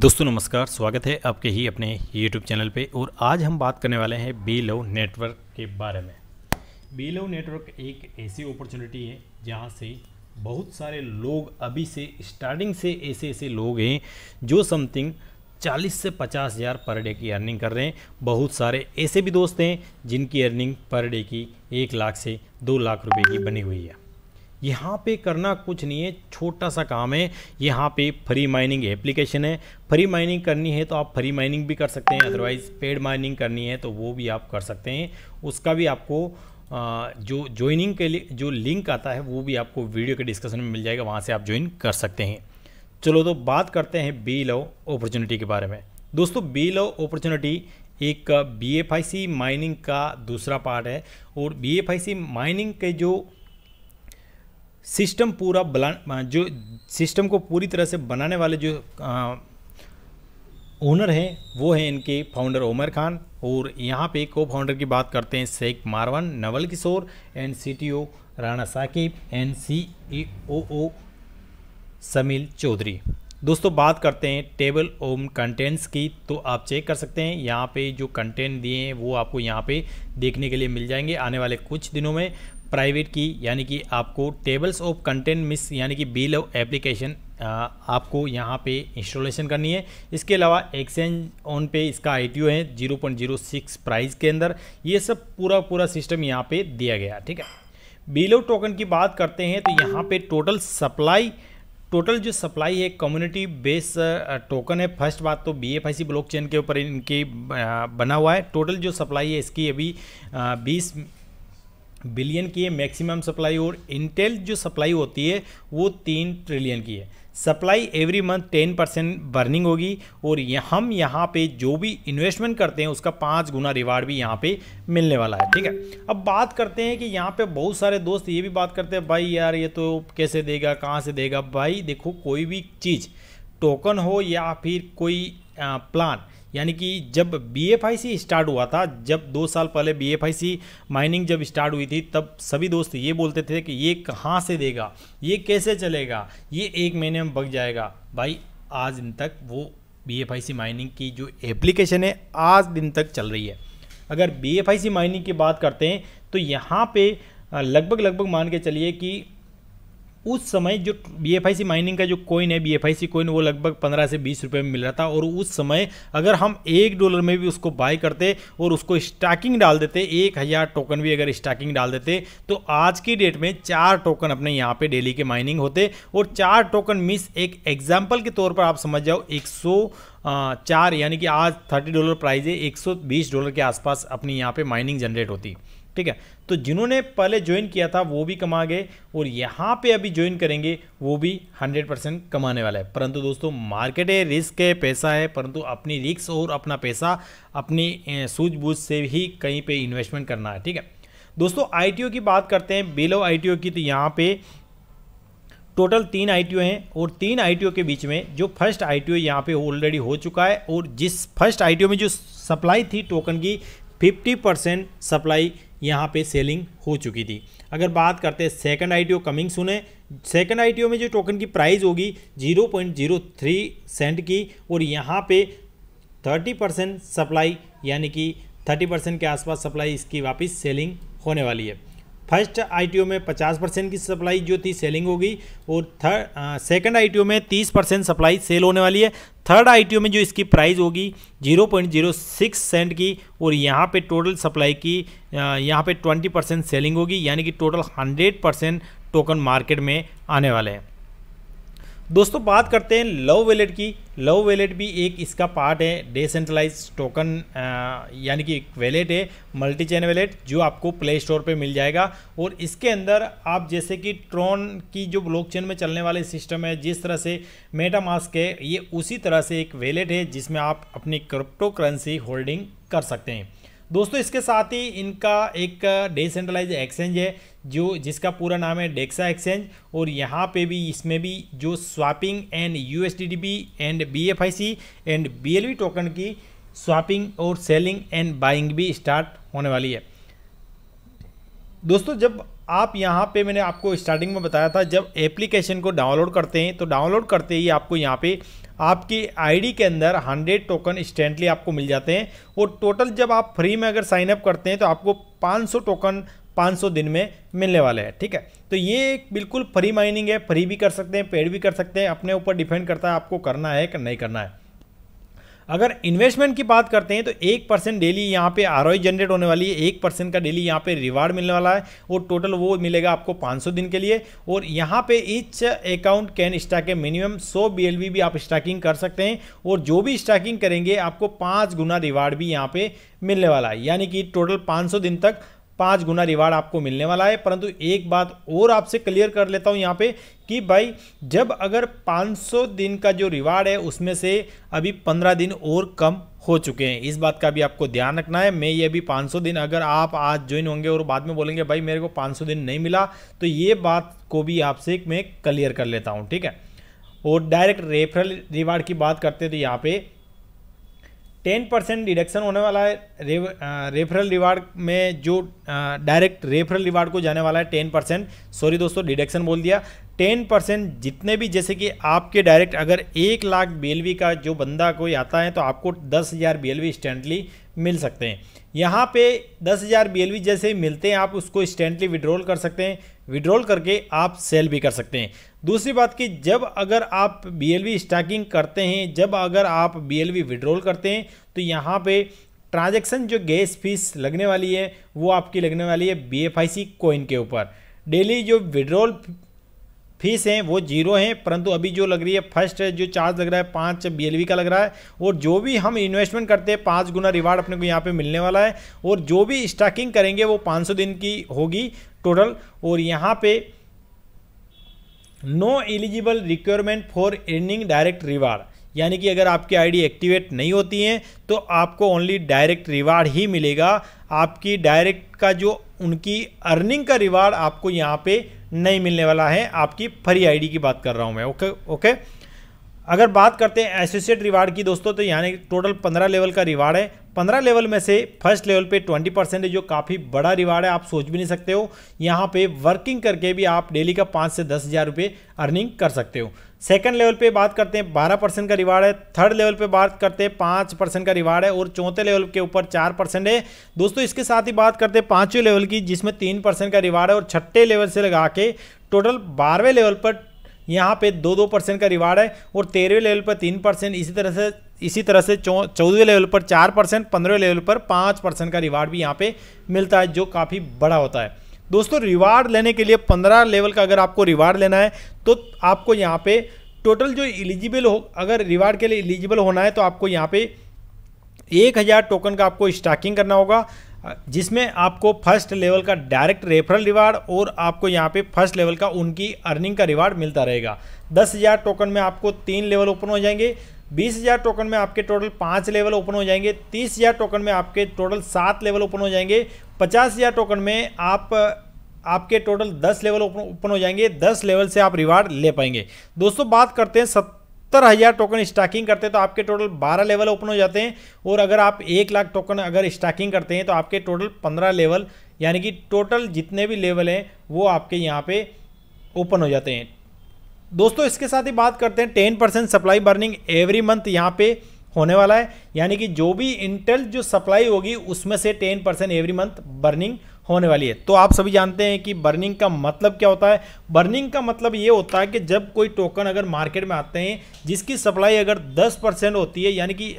दोस्तों नमस्कार स्वागत है आपके ही अपने YouTube चैनल पे और आज हम बात करने वाले हैं बी लव नेटवर्क के बारे में बी लव नेटवर्क एक ऐसी अपॉर्चुनिटी है जहाँ से बहुत सारे लोग अभी से स्टार्टिंग से ऐसे ऐसे लोग हैं जो समथिंग 40 से पचास हज़ार पर डे की अर्निंग कर रहे हैं बहुत सारे ऐसे भी दोस्त हैं जिनकी अर्निंग पर डे की एक लाख से दो लाख रुपये की बनी हुई है यहाँ पे करना कुछ नहीं है छोटा सा काम है यहाँ पे फ्री माइनिंग एप्लीकेशन है फ्री माइनिंग करनी है तो आप फ्री माइनिंग भी कर सकते हैं अदरवाइज़ पेड माइनिंग करनी है तो वो भी आप कर सकते हैं उसका भी आपको जो ज्वाइनिंग के लिए जो लिंक आता है वो भी आपको वीडियो के डिस्कशन में मिल जाएगा वहाँ से आप ज्वाइन कर सकते हैं चलो तो बात करते हैं बी लव अपॉर्चुनिटी के बारे में दोस्तों बी लव अपॉर्चुनिटी एक B F I C mining का दूसरा पार्ट है और B F I C mining के जो सिस्टम पूरा बना जो सिस्टम को पूरी तरह से बनाने वाले जो ओनर हैं वो हैं इनके फाउंडर उमर खान और यहाँ पे को फाउंडर की बात करते हैं Sheikh Marwan Naval Kishore and CTO Rana Saqib and CEO e Sameel Chaudhary दोस्तों बात करते हैं टेबल ओम कंटेंट्स की तो आप चेक कर सकते हैं यहाँ पे जो कंटेंट दिए हैं वो आपको यहाँ पे देखने के लिए मिल जाएंगे आने वाले कुछ दिनों में प्राइवेट की यानी कि आपको टेबल्स ऑफ कंटेंट मिस यानी कि बिल ऑफ एप्लीकेशन आपको यहाँ पे इंस्टॉलेशन करनी है इसके अलावा एक्सचेंज ऑन पे इसका आई है 0.06 प्राइस के अंदर ये सब पूरा पूरा सिस्टम यहाँ पे दिया गया ठीक है बिलो टोकन की बात करते हैं तो यहाँ पे टोटल सप्लाई टोटल जो सप्लाई है कम्युनिटी बेस टोकन है फर्स्ट बात तो B F I C blockchain के ऊपर इनके बना हुआ है टोटल जो सप्लाई है इसकी अभी बीस बिलियन की है मैक्सिमम सप्लाई और इंटेल जो सप्लाई होती है वो तीन ट्रिलियन की है supply every month ten percent burning होगी और हम यहाँ पे जो भी इन्वेस्टमेंट करते हैं उसका पाँच गुना रिवार्ड भी यहाँ पे मिलने वाला है ठीक है अब बात करते हैं कि यहाँ पे बहुत सारे दोस्त ये भी बात करते हैं भाई यार ये तो कैसे देगा कहाँ से देगा भाई देखो कोई भी चीज़ टोकन हो या फिर कोई प्लान यानी कि जब बी स्टार्ट हुआ था जब दो साल पहले बी माइनिंग जब स्टार्ट हुई थी तब सभी दोस्त ये बोलते थे कि ये कहाँ से देगा ये कैसे चलेगा ये एक महीने में बग जाएगा भाई आज दिन तक वो बी माइनिंग की जो एप्लीकेशन है आज दिन तक चल रही है अगर बी माइनिंग की बात करते हैं तो यहाँ पे लगभग लगभग मान के चलिए कि उस समय जो B F I C mining का जो कोइन है B F I C coin वो लगभग पंद्रह से बीस रुपये में मिल रहा था और उस समय अगर हम एक डॉलर में भी उसको बाय करते और उसको स्टैकिंग डाल देते एक हज़ार टोकन भी अगर स्टैकिंग डाल देते तो आज की डेट में चार टोकन अपने यहाँ पे डेली के माइनिंग होते और चार टोकन मिस एक एग्जाम्पल के तौर पर आप समझ जाओ एक सौ चार यानी कि आज थर्टी डॉलर प्राइज है एक सौ बीस डॉलर के आसपास अपनी यहाँ पर माइनिंग जनरेट होती ठीक है तो जिन्होंने पहले ज्वाइन किया था वो भी कमा गए और यहाँ पे अभी ज्वाइन करेंगे वो भी 100 परसेंट कमाने वाला है परंतु दोस्तों मार्केट है रिस्क है पैसा है परंतु अपनी रिक्स और अपना पैसा अपनी सूझबूझ से ही कहीं पे इन्वेस्टमेंट करना है ठीक है दोस्तों आई की बात करते हैं बिलो आई की तो यहाँ पे टोटल तीन आई हैं और तीन आई के बीच में जो फर्स्ट आई टी यहाँ पे ऑलरेडी हो चुका है और जिस फर्स्ट आई में जो सप्लाई थी टोकन की 50 परसेंट सप्लाई यहाँ पे सेलिंग हो चुकी थी अगर बात करते हैं सेकंड आईटीओ कमिंग सुने सेकंड आईटीओ में जो टोकन की प्राइस होगी 0.03 सेंट की और यहाँ पे 30 परसेंट सप्लाई यानी कि 30 परसेंट के आसपास सप्लाई इसकी वापस सेलिंग होने वाली है फर्स्ट आईटीओ में 50 परसेंट की सप्लाई जो थी सेलिंग होगी और थर्ड सेकंड आईटीओ में 30 परसेंट सप्लाई सेल होने वाली है थर्ड आईटीओ में जो इसकी प्राइस होगी 0.06 सेंट की और यहाँ पे टोटल सप्लाई की यहाँ पे 20 परसेंट सेलिंग होगी यानी कि टोटल 100 परसेंट टोकन मार्केट में आने वाले हैं दोस्तों बात करते हैं लव वैलेट की लव वैलेट भी एक इसका पार्ट है डिसेंट्रलाइज टोकन यानी कि एक वैलेट है मल्टी चेन वैलेट जो आपको प्ले स्टोर पे मिल जाएगा और इसके अंदर आप जैसे कि ट्रॉन की जो ब्लॉकचेन में चलने वाले सिस्टम है जिस तरह से मेटामास्क है ये उसी तरह से एक वैलेट है जिसमें आप अपनी क्रिप्टो करेंसी होल्डिंग कर सकते हैं दोस्तों इसके साथ ही इनका एक डिसेंट्रलाइज एक्सचेंज है जो जिसका पूरा नाम है डेक्सा एक्सचेंज और यहाँ पे भी इसमें भी जो swapping and you and B and B token की स्वापिंग और सेलिंग एंड बाइंग भी स्टार्ट होने वाली है दोस्तों जब आप यहाँ पे मैंने आपको स्टार्टिंग में बताया था जब एप्लीकेशन को डाउनलोड करते हैं तो डाउनलोड करते ही आपको यहाँ पे आपकी आईडी के अंदर 100 टोकन इंस्टेंटली आपको मिल जाते हैं और टोटल जब आप फ्री में अगर साइनअप करते हैं तो आपको 500 टोकन 500 दिन में मिलने वाले हैं ठीक है तो ये एक बिल्कुल फ्री माइनिंग है फ्री भी कर सकते हैं पेड भी कर सकते हैं अपने ऊपर डिपेंड करता है आपको करना है कि नहीं करना है अगर इन्वेस्टमेंट की बात करते हैं तो एक परसेंट डेली यहाँ पे आर जनरेट होने वाली है एक परसेंट का डेली यहाँ पे रिवार्ड मिलने वाला है और टोटल वो मिलेगा आपको 500 दिन के लिए और यहाँ पे इच अकाउंट कैन स्टॉक है मिनिमम 100 बी भी आप स्टाकिंग कर सकते हैं और जो भी स्टॉकिंग करेंगे आपको पाँच गुना रिवार्ड भी यहाँ पे मिलने वाला है यानी कि टोटल पाँच दिन तक पाँच गुना रिवार्ड आपको मिलने वाला है परंतु एक बात और आपसे क्लियर कर लेता हूँ यहाँ पे कि भाई जब अगर 500 दिन का जो रिवार्ड है उसमें से अभी 15 दिन और कम हो चुके हैं इस बात का भी आपको ध्यान रखना है मैं ये भी 500 दिन अगर आप आज ज्वाइन होंगे और बाद में बोलेंगे भाई मेरे को 500 दिन नहीं मिला तो ये बात को भी आपसे मैं क्लियर कर लेता हूँ ठीक है और डायरेक्ट रेफरल रिवार्ड की बात करते तो यहाँ पे टेन परसेंट डिडक्शन होने वाला है रेफरल रिवार्ड में जो डायरेक्ट रेफरल रिवार्ड को जाने वाला है टेन परसेंट सॉरी दोस्तों डिडक्शन बोल दिया टेन परसेंट जितने भी जैसे कि आपके डायरेक्ट अगर एक लाख बी का जो बंदा कोई आता है तो आपको दस हज़ार बी स्टैंडली मिल सकते हैं यहाँ पे दस हज़ार बी जैसे मिलते हैं आप उसको स्टैंडली विड्रॉल कर सकते हैं विड्रॉल करके आप सेल भी कर सकते हैं दूसरी बात कि जब अगर आप बी एल स्टाकिंग करते हैं जब अगर आप बी एल विड्रॉल करते हैं तो यहाँ पर ट्रांजेक्शन जो गैस फीस लगने वाली है वो आपकी लगने वाली है बी एफ कोइन के ऊपर डेली जो विड्रॉल फीस हैं वो जीरो हैं परंतु अभी जो लग रही है फर्स्ट जो चार्ज लग रहा है पाँच बी का लग रहा है और जो भी हम इन्वेस्टमेंट करते हैं पाँच गुना रिवार्ड अपने को यहाँ पर मिलने वाला है और जो भी स्टाकिंग करेंगे वो पाँच दिन की होगी टोटल और यहाँ पर no eligible requirement for earning direct reward यानी कि अगर आपकी आईडी एक्टिवेट नहीं होती है तो आपको ओनली डायरेक्ट रिवार्ड ही मिलेगा आपकी डायरेक्ट का जो उनकी अर्निंग का रिवार्ड आपको यहाँ पे नहीं मिलने वाला है आपकी फ्री आईडी की बात कर रहा हूँ मैं ओके ओके अगर बात करते हैं एसोसिएट रिवार्ड की दोस्तों तो यहाँ टोटल पंद्रह लेवल का रिवार्ड है पंद्रह लेवल में से फर्स्ट लेवल पे ट्वेंटी परसेंट जो काफ़ी बड़ा रिवार्ड है आप सोच भी नहीं सकते हो यहाँ पे वर्किंग करके भी आप डेली का पाँच से दस हज़ार रुपये अर्निंग कर सकते हो सेकंड लेवल पे बात करते हैं बारह परसेंट का रिवार्ड है थर्ड लेवल पे बात करते हैं पाँच परसेंट का रिवार्ड है और चौथे लेवल के ऊपर चार परसेंट है दोस्तों इसके साथ ही बात करते हैं पाँचवें लेवल की जिसमें तीन परसेंट का रिवार्ड है और छठे लेवल से लगा के टोटल बारहवें लेवल पर यहाँ पे दो दो परसेंट का रिवार्ड है और तेरहवें लेवल पर तीन परसेंट इसी तरह से इसी तरह से चौदहवें लेवल पर चार परसेंट पंद्रहवें लेवल पर पाँच परसेंट का रिवार्ड भी यहाँ पे मिलता है जो काफ़ी बड़ा होता है दोस्तों रिवार्ड लेने के लिए पंद्रह लेवल का अगर आपको रिवार्ड लेना है तो आपको यहाँ पे टोटल जो एलिजिबल हो अगर रिवार्ड के लिए एलिजिबल होना है तो आपको यहाँ पे एक हज़ार टोकन का आपको स्टाकिंग करना होगा जिसमें आपको फर्स्ट लेवल का डायरेक्ट रेफरल रिवार्ड और आपको यहाँ पे फर्स्ट लेवल का उनकी अर्निंग का रिवार्ड मिलता रहेगा दस हज़ार टोकन में आपको तीन लेवल ओपन हो जाएंगे बीस हज़ार टोकन में आपके टोटल पाँच लेवल ओपन हो जाएंगे तीस हज़ार टोकन में आपके टोटल सात लेवल ओपन हो जाएंगे पचास हज़ार टोकन में आप आपके टोटल दस लेवल ओपन हो जाएंगे दस लेवल से आप रिवार्ड ले पाएंगे दोस्तों बात करते हैं सत्तर हज़ार टोकन स्टाकिंग करते हैं तो आपके टोटल बारह लेवल ओपन हो जाते हैं और अगर आप एक लाख टोकन अगर स्टाकिंग करते हैं तो आपके टोटल पंद्रह लेवल यानी कि टोटल जितने भी लेवल हैं वो आपके यहाँ पे ओपन हो जाते हैं दोस्तों इसके साथ ही बात करते हैं ten percent supply burning every month यहाँ पे होने वाला है यानी कि जो भी इंटेल जो सप्लाई होगी उसमें से ten percent every month burning होने वाली है तो आप सभी जानते हैं कि बर्निंग का मतलब क्या होता है बर्निंग का मतलब ये होता है कि जब कोई टोकन अगर मार्केट में आते हैं जिसकी सप्लाई अगर 10 परसेंट होती है यानी कि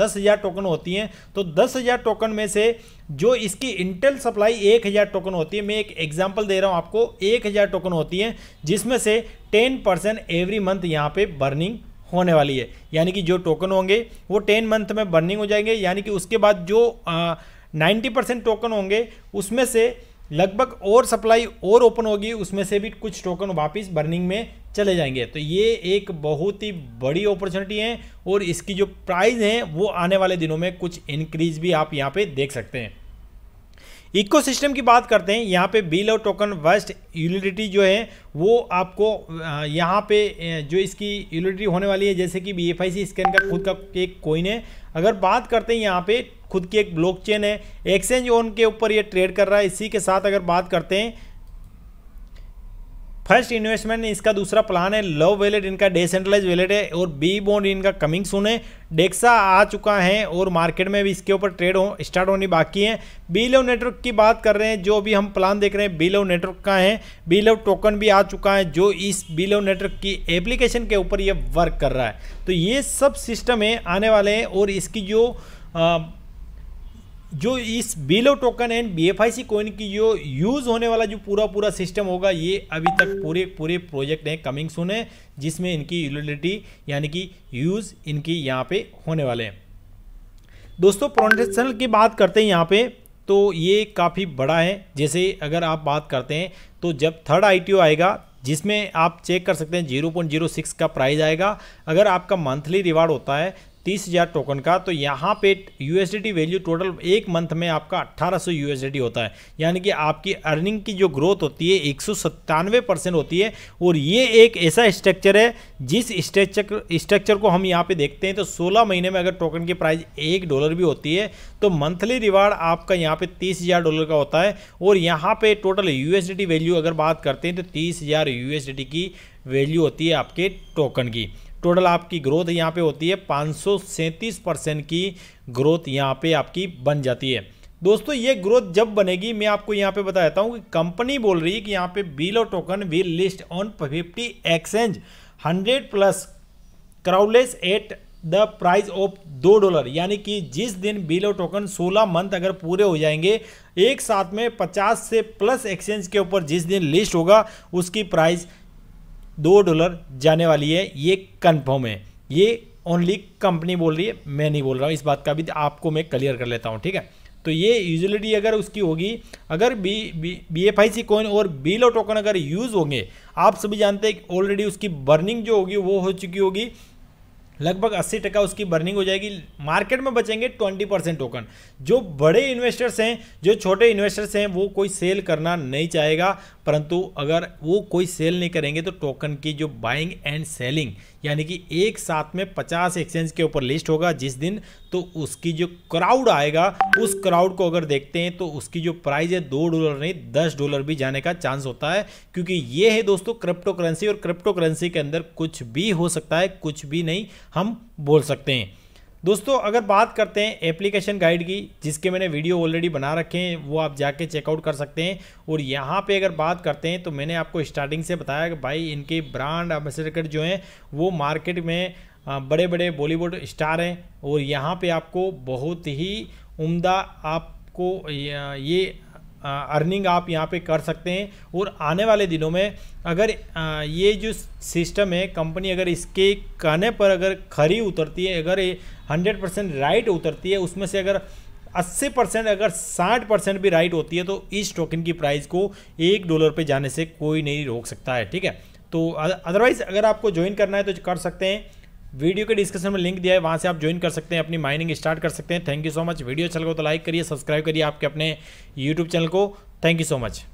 दस हज़ार टोकन होती हैं तो दस हज़ार टोकन में से जो इसकी इंटेल सप्लाई एक हज़ार टोकन होती है मैं एक एग्जांपल दे रहा हूँ आपको एक हज़ार टोकन होती है जिसमें से टेन परसेंट एवरी मंथ यहाँ पे बर्निंग होने वाली है यानी कि जो टोकन होंगे वो टेन मंथ में बर्निंग हो जाएंगे यानी कि उसके बाद जो आ, नाइन्टी परसेंट टोकन होंगे उसमें से लगभग और सप्लाई और ओपन होगी उसमें से भी कुछ टोकन वापस बर्निंग में चले जाएंगे तो ये एक बहुत ही बड़ी अपॉर्चुनिटी है और इसकी जो प्राइस है वो आने वाले दिनों में कुछ इंक्रीज भी आप यहाँ पे देख सकते हैं इकोसिस्टम की बात करते हैं यहाँ पे बिल और टोकन वेस्ट यूलिडिटी जो है वो आपको यहाँ पे जो इसकी यूलिडिटी होने वाली है जैसे कि B F I C scan का खुद का एक कोइन है अगर बात करते हैं यहाँ पे खुद की एक ब्लॉकचेन है एक्सचेंज ओन के ऊपर ये ट्रेड कर रहा है इसी के साथ अगर बात करते हैं फर्स्ट इन्वेस्टमेंट इसका दूसरा प्लान है लव वैलेट इनका डिसेंट्रलाइज वैलेट है और बी बॉन्ड इनका कमिंग सुन है डेक्सा आ चुका है और मार्केट में भी इसके ऊपर ट्रेड हो स्टार्ट होनी बाकी है बी लव नेटवर्क की बात कर रहे हैं जो अभी हम प्लान देख रहे हैं बी लव नेटवर्क का है बी लव टोकन भी आ चुका है जो इस बी लव नेटवर्क की एप्लीकेशन के ऊपर ये वर्क कर रहा है तो ये सब सिस्टम है आने वाले हैं और इसकी जो आ, जो इस Bilo token and B F I C coin की जो यूज़ होने वाला जो पूरा पूरा सिस्टम होगा ये अभी तक पूरे पूरे प्रोजेक्ट हैं कमिंग सुन है जिसमें इनकी यूटिलिटी यानी कि यूज़ इनकी यहाँ पे होने वाले हैं दोस्तों प्रोटेशनल की बात करते हैं यहाँ पे तो ये काफ़ी बड़ा है जैसे अगर आप बात करते हैं तो जब थर्ड आई आएगा जिसमें आप चेक कर सकते हैं 0.06 का प्राइस आएगा अगर आपका मंथली रिवार्ड होता है तीस हज़ार टोकन का तो यहाँ पे यू वैल्यू टोटल एक मंथ में आपका अट्ठारह सौ यू होता है यानी कि आपकी अर्निंग की जो ग्रोथ होती है एक सौ सत्तानवे परसेंट होती है और ये एक ऐसा स्ट्रक्चर है जिस स्ट्रक्चर स्ट्रक्चर को हम यहाँ पे देखते हैं तो सोलह महीने में अगर टोकन की प्राइस एक डॉलर भी होती है तो मंथली रिवार्ड आपका यहाँ पे तीस हज़ार डॉलर का होता है और यहाँ पर टोटल यू वैल्यू अगर बात करते हैं तो तीस हज़ार की वैल्यू होती है आपके टोकन की टोटल आपकी ग्रोथ यहाँ पे होती है पाँच परसेंट की ग्रोथ यहाँ पे आपकी बन जाती है दोस्तों ये ग्रोथ जब बनेगी मैं आपको यहाँ पे बता देता हूँ कि कंपनी बोल रही है कि यहाँ पे Bilo token we list on fifty exchange hundred plus क्राउलेस एट द प्राइस ऑफ दो डॉलर यानी कि जिस दिन बिलो टोकन 16 मंथ अगर पूरे हो जाएंगे एक साथ में 50 से प्लस एक्सचेंज के ऊपर जिस दिन लिस्ट होगा उसकी प्राइस दो डॉलर जाने वाली है ये कन्फर्म है ये ओनली कंपनी बोल रही है मैं नहीं बोल रहा हूँ इस बात का भी आपको मैं क्लियर कर लेता हूँ ठीक है तो ये यूजिलिटी अगर उसकी होगी अगर B B F I C coin और बीलो टोकन अगर यूज़ होंगे आप सभी जानते हैं ऑलरेडी उसकी बर्निंग जो होगी वो हो चुकी होगी लगभग अस्सी टका उसकी बर्निंग हो जाएगी मार्केट में बचेंगे ट्वेंटी परसेंट टोकन जो बड़े इन्वेस्टर्स हैं जो छोटे इन्वेस्टर्स हैं वो कोई सेल करना नहीं चाहेगा परंतु अगर वो कोई सेल नहीं करेंगे तो टोकन की जो बाइंग एंड सेलिंग यानी कि एक साथ में 50 एक्सचेंज के ऊपर लिस्ट होगा जिस दिन तो उसकी जो क्राउड आएगा उस क्राउड को अगर देखते हैं तो उसकी जो प्राइस है दो डॉलर नहीं दस डॉलर भी जाने का चांस होता है क्योंकि ये है दोस्तों क्रिप्टो करेंसी और क्रिप्टो करेंसी के अंदर कुछ भी हो सकता है कुछ भी नहीं हम बोल सकते हैं दोस्तों अगर बात करते हैं एप्लीकेशन गाइड की जिसके मैंने वीडियो ऑलरेडी बना रखे हैं वो आप जाके चेकआउट कर सकते हैं और यहाँ पे अगर बात करते हैं तो मैंने आपको स्टार्टिंग से बताया कि भाई इनके ब्रांड एम्बेसडर जो हैं वो मार्केट में बड़े बड़े बॉलीवुड स्टार हैं और यहाँ पर आपको बहुत ही उमदा आपको ये अर्निंग आप यहाँ पे कर सकते हैं और आने वाले दिनों में अगर आ, ये जो सिस्टम है कंपनी अगर इसके कहने पर अगर खरी उतरती है अगर हंड्रेड परसेंट राइट उतरती है उसमें से अगर अस्सी परसेंट अगर साठ परसेंट भी राइट होती है तो इस टोकन की प्राइस को एक डॉलर पे जाने से कोई नहीं रोक सकता है ठीक है तो अदरवाइज़ अगर आपको ज्वाइन करना है तो कर सकते हैं वीडियो के डिस्क्रिप्शन में लिंक दिया है वहाँ से आप ज्वाइन कर सकते हैं अपनी माइनिंग स्टार्ट कर सकते हैं thank you so much video अच्छा लगा तो लाइक करिए सब्सक्राइब करिए आपके अपने यूट्यूब चैनल को थैंक यू सो मच